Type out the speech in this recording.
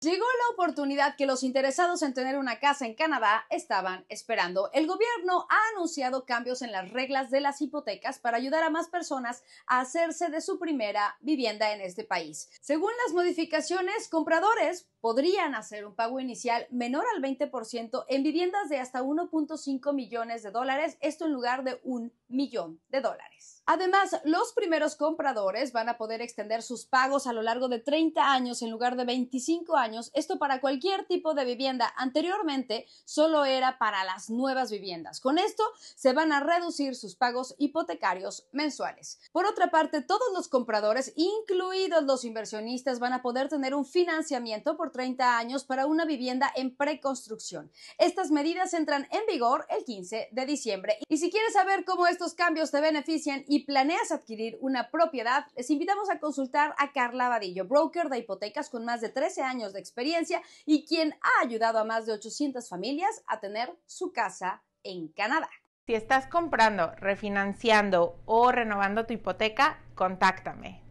Llegó la oportunidad que los interesados en tener una casa en Canadá estaban esperando. El gobierno ha anunciado cambios en las reglas de las hipotecas para ayudar a más personas a hacerse de su primera vivienda en este país. Según las modificaciones, compradores podrían hacer un pago inicial menor al 20% en viviendas de hasta 1.5 millones de dólares, esto en lugar de un millón de dólares. Además, los primeros compradores van a poder extender sus pagos a lo largo de 30 años en lugar de 25 años esto para cualquier tipo de vivienda. Anteriormente solo era para las nuevas viviendas. Con esto se van a reducir sus pagos hipotecarios mensuales. Por otra parte, todos los compradores, incluidos los inversionistas, van a poder tener un financiamiento por 30 años para una vivienda en preconstrucción. Estas medidas entran en vigor el 15 de diciembre. Y si quieres saber cómo estos cambios te benefician y planeas adquirir una propiedad, les invitamos a consultar a Carla Vadillo, broker de hipotecas con más de 13 años de experiencia y quien ha ayudado a más de 800 familias a tener su casa en Canadá. Si estás comprando, refinanciando o renovando tu hipoteca, contáctame.